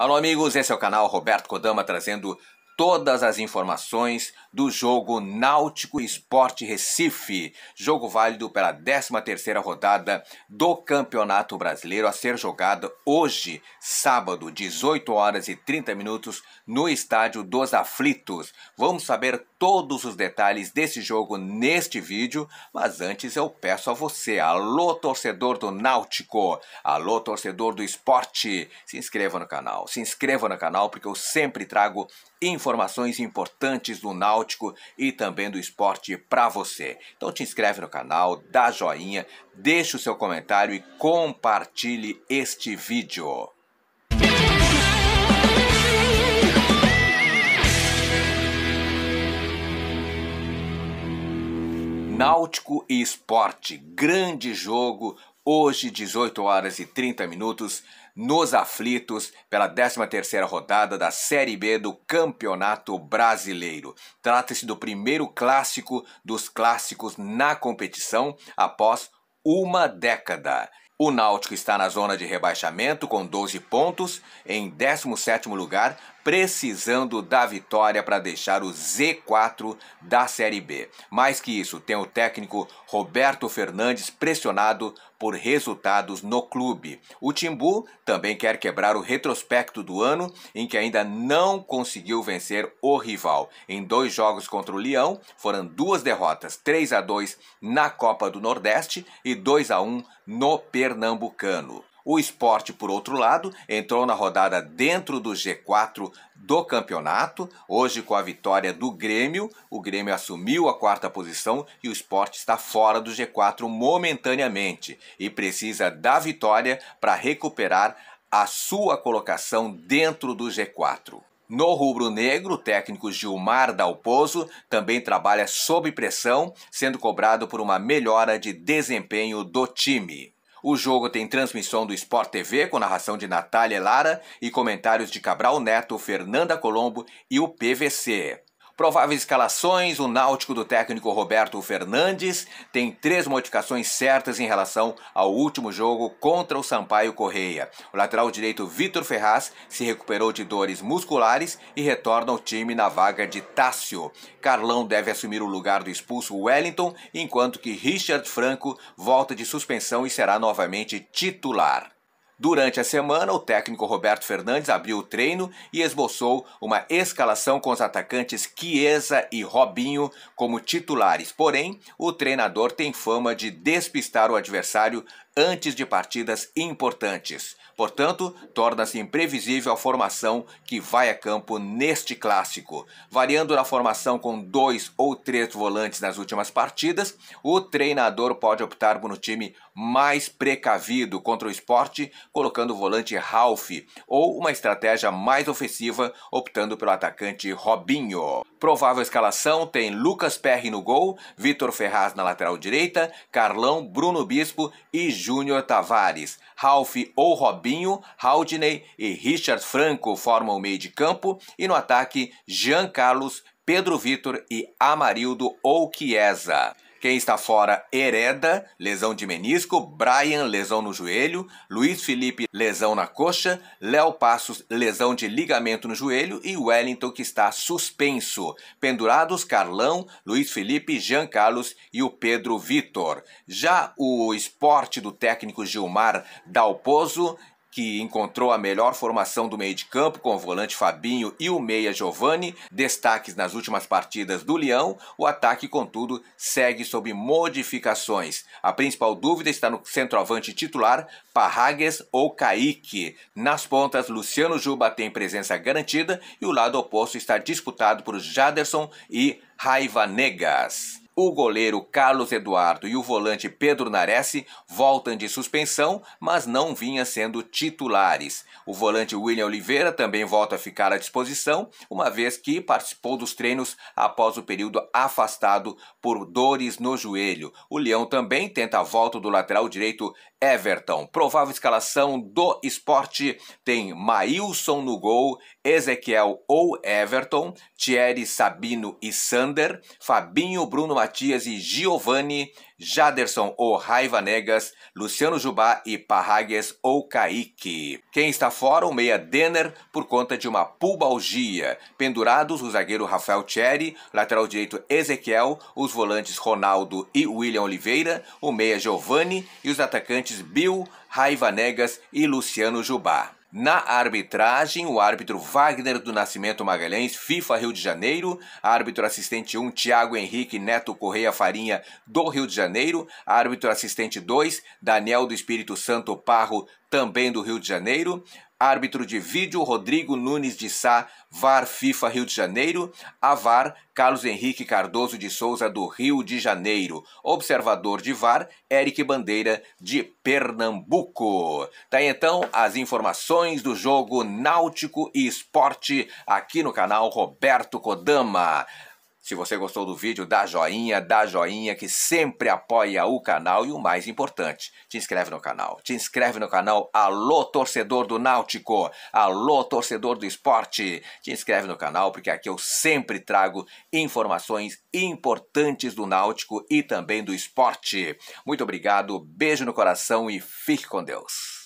Alô, amigos, esse é o canal Roberto Kodama trazendo todas as informações do jogo Náutico Esporte Recife, jogo válido pela 13ª rodada do Campeonato Brasileiro a ser jogada hoje, sábado, 18 horas e 30 minutos no estádio dos Aflitos. Vamos saber todos os detalhes desse jogo neste vídeo, mas antes eu peço a você, alô torcedor do Náutico, alô torcedor do esporte, se inscreva no canal, se inscreva no canal porque eu sempre trago informações importantes do Náutico náutico e também do esporte para você. Então te inscreve no canal, dá joinha, deixa o seu comentário e compartilhe este vídeo. Náutico e Esporte, grande jogo, hoje 18 horas e 30 minutos nos aflitos pela 13ª rodada da Série B do Campeonato Brasileiro. Trata-se do primeiro clássico dos clássicos na competição após uma década. O Náutico está na zona de rebaixamento com 12 pontos, em 17º lugar, precisando da vitória para deixar o Z4 da Série B. Mais que isso, tem o técnico Roberto Fernandes pressionado por resultados no clube. O Timbu também quer quebrar o retrospecto do ano em que ainda não conseguiu vencer o rival. Em dois jogos contra o Leão, foram duas derrotas, 3 a 2 na Copa do Nordeste e 2 a 1 no Pernambucano. O esporte, por outro lado, entrou na rodada dentro do G4 do campeonato. Hoje, com a vitória do Grêmio, o Grêmio assumiu a quarta posição e o esporte está fora do G4 momentaneamente e precisa da vitória para recuperar a sua colocação dentro do G4. No rubro-negro, o técnico Gilmar Dalposo também trabalha sob pressão, sendo cobrado por uma melhora de desempenho do time. O jogo tem transmissão do Sport TV com narração de Natália Lara e comentários de Cabral Neto, Fernanda Colombo e o PVC. Prováveis escalações: o Náutico do técnico Roberto Fernandes tem três modificações certas em relação ao último jogo contra o Sampaio Correia. O lateral direito Vitor Ferraz se recuperou de dores musculares e retorna ao time na vaga de Tássio. Carlão deve assumir o lugar do expulso Wellington, enquanto que Richard Franco volta de suspensão e será novamente titular. Durante a semana, o técnico Roberto Fernandes abriu o treino e esboçou uma escalação com os atacantes Chiesa e Robinho como titulares. Porém, o treinador tem fama de despistar o adversário antes de partidas importantes. Portanto, torna-se imprevisível a formação que vai a campo neste clássico. Variando na formação com dois ou três volantes nas últimas partidas, o treinador pode optar por um time mais precavido contra o esporte, colocando o volante Ralph, ou uma estratégia mais ofensiva, optando pelo atacante Robinho. Provável escalação tem Lucas Perry no gol, Vitor Ferraz na lateral direita, Carlão, Bruno Bispo e Júnior Tavares, Ralph ou Robinho, Haldney e Richard Franco formam o meio de campo e no ataque Jean Carlos, Pedro Vitor e Amarildo ou Chiesa. Quem está fora, Hereda, lesão de menisco, Brian, lesão no joelho, Luiz Felipe, lesão na coxa, Léo Passos, lesão de ligamento no joelho e Wellington, que está suspenso. Pendurados, Carlão, Luiz Felipe, Jean Carlos e o Pedro Vitor. Já o esporte do técnico Gilmar Dalpozo que encontrou a melhor formação do meio de campo com o volante Fabinho e o meia Giovani, destaques nas últimas partidas do Leão, o ataque, contudo, segue sob modificações. A principal dúvida está no centroavante titular, Parragues ou Kaique. Nas pontas, Luciano Juba tem presença garantida e o lado oposto está disputado por Jaderson e Raiva Negas o goleiro Carlos Eduardo e o volante Pedro Nares voltam de suspensão, mas não vinham sendo titulares. O volante William Oliveira também volta a ficar à disposição, uma vez que participou dos treinos após o período afastado por dores no joelho. O Leão também tenta a volta do lateral direito Everton. Provável escalação do esporte tem Maílson no gol, Ezequiel ou Everton, Thierry, Sabino e Sander, Fabinho, Bruno Matias e Giovanni, Jaderson ou Raiva Negas, Luciano Jubá e Parragues ou Kaique. Quem está fora, o meia Denner, por conta de uma pulbalgia. Pendurados, o zagueiro Rafael Thierry, lateral direito Ezequiel, os volantes Ronaldo e William Oliveira, o meia Giovani e os atacantes Bill, Raiva Negas e Luciano Jubá. Na arbitragem, o árbitro Wagner do Nascimento Magalhães, FIFA Rio de Janeiro, árbitro assistente 1, Tiago Henrique Neto Correia Farinha, do Rio de Janeiro, árbitro assistente 2, Daniel do Espírito Santo Parro, também do Rio de Janeiro, Árbitro de vídeo Rodrigo Nunes de Sá, VAR FIFA Rio de Janeiro, AVAR Carlos Henrique Cardoso de Souza do Rio de Janeiro, observador de VAR Eric Bandeira de Pernambuco. Tá então as informações do jogo Náutico e Esporte aqui no canal Roberto Kodama. Se você gostou do vídeo, dá joinha, dá joinha que sempre apoia o canal e o mais importante, te inscreve no canal. Te inscreve no canal Alô Torcedor do Náutico, Alô Torcedor do Esporte. Te inscreve no canal porque aqui eu sempre trago informações importantes do Náutico e também do esporte. Muito obrigado, beijo no coração e fique com Deus.